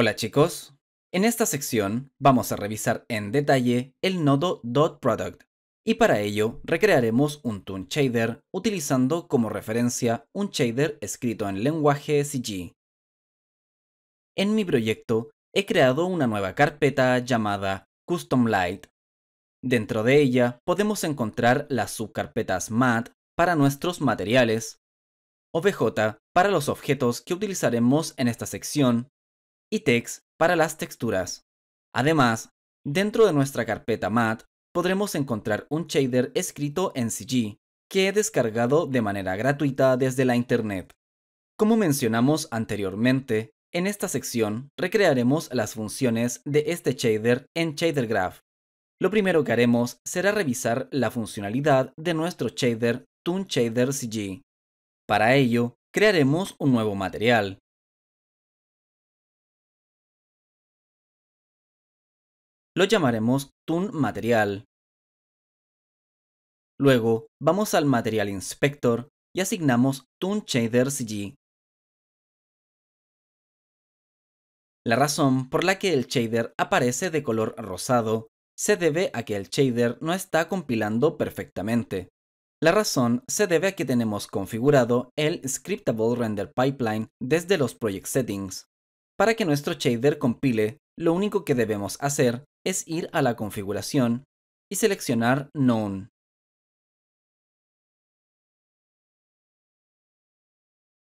Hola chicos, en esta sección vamos a revisar en detalle el nodo dot product y para ello recrearemos un Toon Shader utilizando como referencia un shader escrito en lenguaje CG. En mi proyecto he creado una nueva carpeta llamada Custom Light. Dentro de ella podemos encontrar las subcarpetas MAT para nuestros materiales, OBJ para los objetos que utilizaremos en esta sección y text para las texturas. Además, dentro de nuestra carpeta mat podremos encontrar un shader escrito en CG que he descargado de manera gratuita desde la internet. Como mencionamos anteriormente, en esta sección recrearemos las funciones de este shader en Shader Graph. Lo primero que haremos será revisar la funcionalidad de nuestro shader Toon Shader CG. Para ello, crearemos un nuevo material Lo llamaremos Tun Material. Luego, vamos al Material Inspector y asignamos Tun Shader La razón por la que el shader aparece de color rosado se debe a que el shader no está compilando perfectamente. La razón se debe a que tenemos configurado el Scriptable Render Pipeline desde los Project Settings. Para que nuestro shader compile, lo único que debemos hacer es ir a la configuración y seleccionar Known.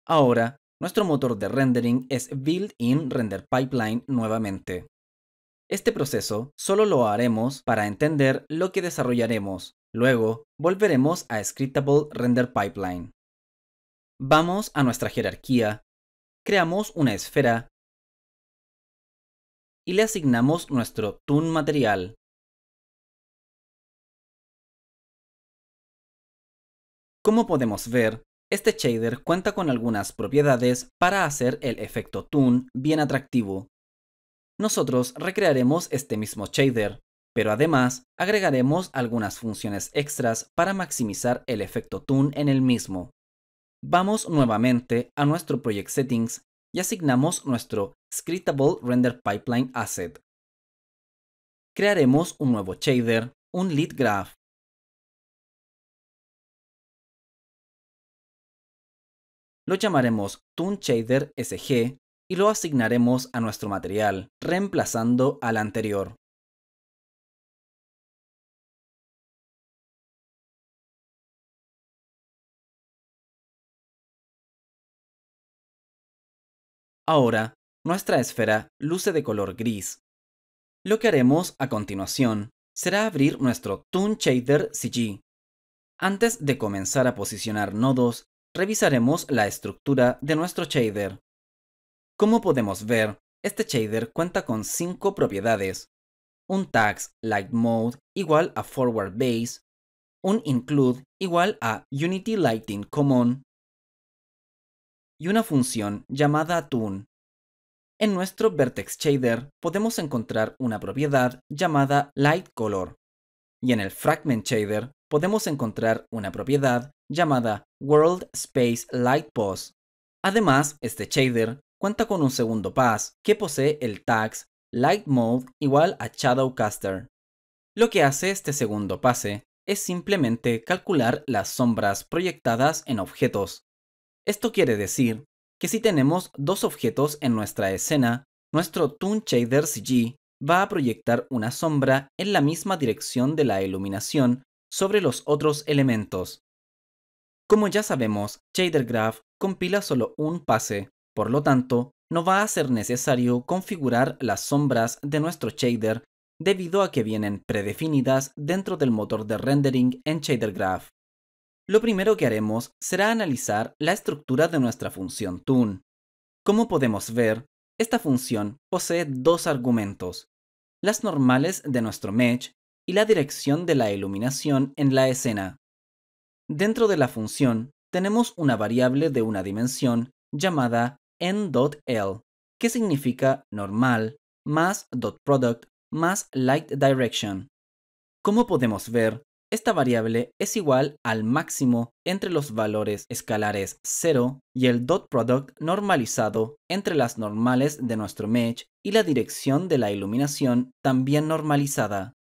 Ahora, nuestro motor de rendering es build in Render Pipeline nuevamente. Este proceso solo lo haremos para entender lo que desarrollaremos. Luego, volveremos a Scriptable Render Pipeline. Vamos a nuestra jerarquía. Creamos una esfera y le asignamos nuestro tune material. Como podemos ver, este shader cuenta con algunas propiedades para hacer el efecto tune bien atractivo. Nosotros recrearemos este mismo shader, pero además agregaremos algunas funciones extras para maximizar el efecto tune en el mismo. Vamos nuevamente a nuestro Project Settings y asignamos nuestro Scriptable Render Pipeline Asset. Crearemos un nuevo shader, un lead graph, lo llamaremos Toon Shader SG y lo asignaremos a nuestro material, reemplazando al anterior. Ahora, nuestra esfera luce de color gris. Lo que haremos a continuación será abrir nuestro Toon Shader CG. Antes de comenzar a posicionar nodos, revisaremos la estructura de nuestro shader. Como podemos ver, este shader cuenta con cinco propiedades. Un tags light mode igual a forward base, un include igual a unity lighting common, y una función llamada tune. En nuestro vertex shader podemos encontrar una propiedad llamada light color y en el fragment shader podemos encontrar una propiedad llamada world space light pos. Además, este shader cuenta con un segundo pass que posee el tags light mode igual a shadowcaster. Lo que hace este segundo pase es simplemente calcular las sombras proyectadas en objetos, esto quiere decir que si tenemos dos objetos en nuestra escena, nuestro Toon Shader CG va a proyectar una sombra en la misma dirección de la iluminación sobre los otros elementos. Como ya sabemos, Shader Graph compila solo un pase, por lo tanto, no va a ser necesario configurar las sombras de nuestro shader debido a que vienen predefinidas dentro del motor de rendering en Shader Graph lo primero que haremos será analizar la estructura de nuestra función tune. Como podemos ver, esta función posee dos argumentos, las normales de nuestro mesh y la dirección de la iluminación en la escena. Dentro de la función tenemos una variable de una dimensión llamada n.l, que significa normal más dot product más light direction. Como podemos ver, esta variable es igual al máximo entre los valores escalares 0 y el dot product normalizado entre las normales de nuestro mesh y la dirección de la iluminación también normalizada.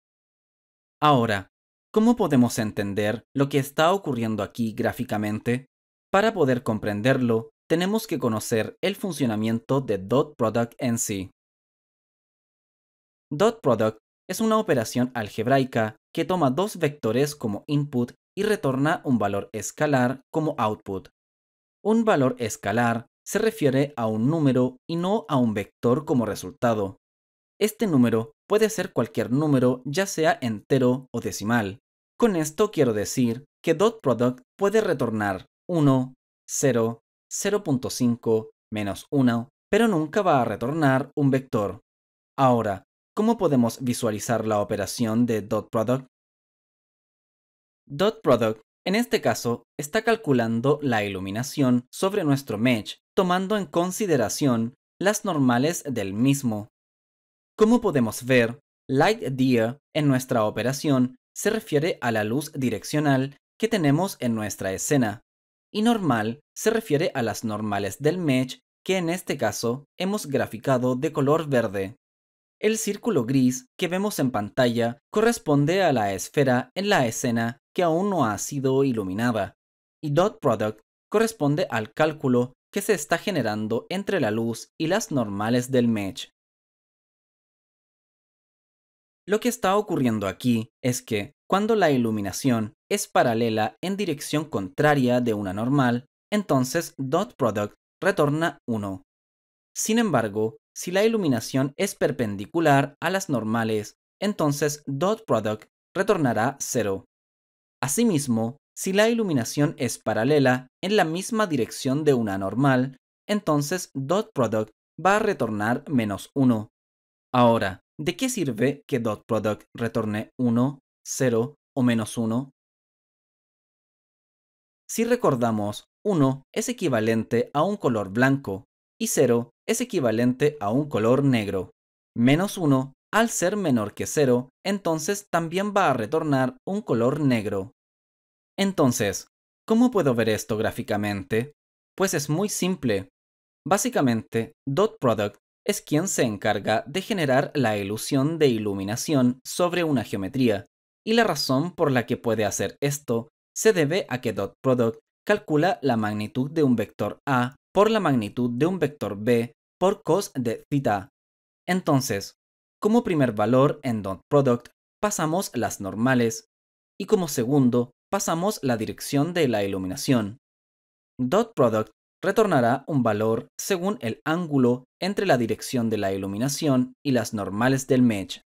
Ahora, ¿cómo podemos entender lo que está ocurriendo aquí gráficamente? Para poder comprenderlo, tenemos que conocer el funcionamiento de dot product en sí. Dot product es una operación algebraica que toma dos vectores como input y retorna un valor escalar como output. Un valor escalar se refiere a un número y no a un vector como resultado. Este número puede ser cualquier número, ya sea entero o decimal. Con esto quiero decir que dot product puede retornar 1, 0, 0.5, menos 1, pero nunca va a retornar un vector. Ahora, ¿Cómo podemos visualizar la operación de dot product? Dot product, en este caso, está calculando la iluminación sobre nuestro mesh, tomando en consideración las normales del mismo. Como podemos ver, light dir en nuestra operación se refiere a la luz direccional que tenemos en nuestra escena, y normal se refiere a las normales del mesh que en este caso hemos graficado de color verde. El círculo gris que vemos en pantalla corresponde a la esfera en la escena que aún no ha sido iluminada, y dot product corresponde al cálculo que se está generando entre la luz y las normales del mesh. Lo que está ocurriendo aquí es que, cuando la iluminación es paralela en dirección contraria de una normal, entonces dot product retorna 1. Sin embargo, si la iluminación es perpendicular a las normales, entonces dot product retornará 0. Asimismo, si la iluminación es paralela en la misma dirección de una normal, entonces dot product va a retornar menos 1. Ahora, ¿de qué sirve que dot product retorne 1, 0 o menos 1? Si recordamos, 1 es equivalente a un color blanco y 0 es equivalente a un color negro. Menos 1, al ser menor que 0, entonces también va a retornar un color negro. Entonces, ¿cómo puedo ver esto gráficamente? Pues es muy simple. Básicamente, dot product es quien se encarga de generar la ilusión de iluminación sobre una geometría, y la razón por la que puede hacer esto se debe a que dot product calcula la magnitud de un vector A por la magnitud de un vector B por cos de theta. Entonces, como primer valor en dot product pasamos las normales y como segundo pasamos la dirección de la iluminación. Dot product retornará un valor según el ángulo entre la dirección de la iluminación y las normales del mesh.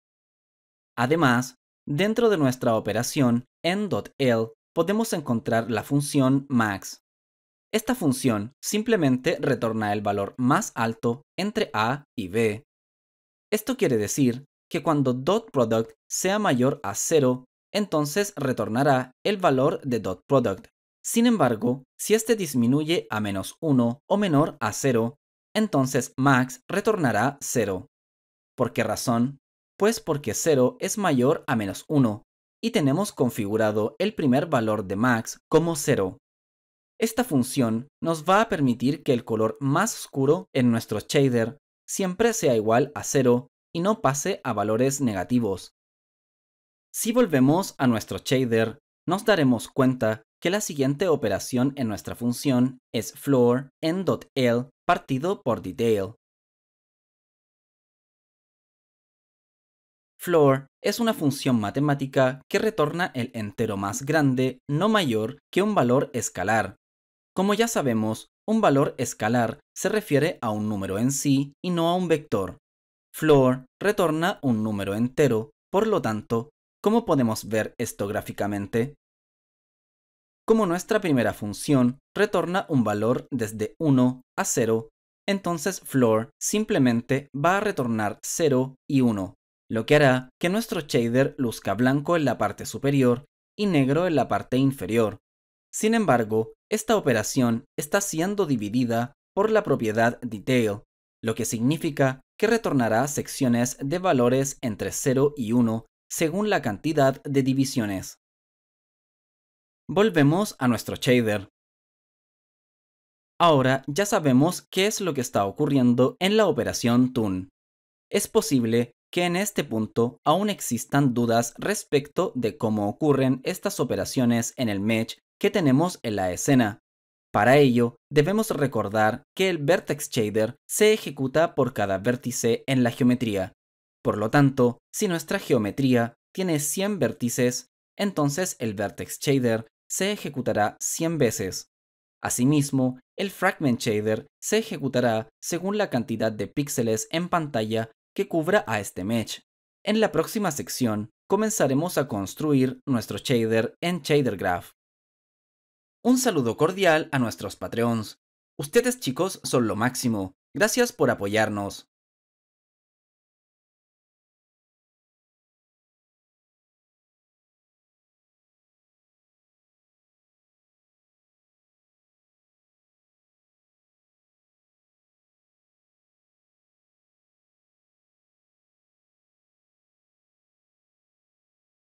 Además, dentro de nuestra operación en .l podemos encontrar la función max, esta función simplemente retorna el valor más alto entre A y B. Esto quiere decir que cuando dot product sea mayor a 0, entonces retornará el valor de dot product. Sin embargo, si este disminuye a menos 1 o menor a 0, entonces max retornará 0. ¿Por qué razón? Pues porque 0 es mayor a menos 1 y tenemos configurado el primer valor de max como 0. Esta función nos va a permitir que el color más oscuro en nuestro shader siempre sea igual a 0 y no pase a valores negativos. Si volvemos a nuestro shader, nos daremos cuenta que la siguiente operación en nuestra función es floor n.l partido por detail. Floor es una función matemática que retorna el entero más grande no mayor que un valor escalar, como ya sabemos, un valor escalar se refiere a un número en sí y no a un vector. Floor retorna un número entero, por lo tanto, ¿cómo podemos ver esto gráficamente? Como nuestra primera función retorna un valor desde 1 a 0, entonces floor simplemente va a retornar 0 y 1, lo que hará que nuestro shader luzca blanco en la parte superior y negro en la parte inferior, sin embargo, esta operación está siendo dividida por la propiedad detail, lo que significa que retornará secciones de valores entre 0 y 1 según la cantidad de divisiones. Volvemos a nuestro shader. Ahora ya sabemos qué es lo que está ocurriendo en la operación tune. Es posible que en este punto aún existan dudas respecto de cómo ocurren estas operaciones en el mesh que tenemos en la escena. Para ello, debemos recordar que el vertex shader se ejecuta por cada vértice en la geometría. Por lo tanto, si nuestra geometría tiene 100 vértices, entonces el vertex shader se ejecutará 100 veces. Asimismo, el fragment shader se ejecutará según la cantidad de píxeles en pantalla que cubra a este mesh. En la próxima sección, comenzaremos a construir nuestro shader en Shader Graph. Un saludo cordial a nuestros Patreons. Ustedes chicos son lo máximo. Gracias por apoyarnos.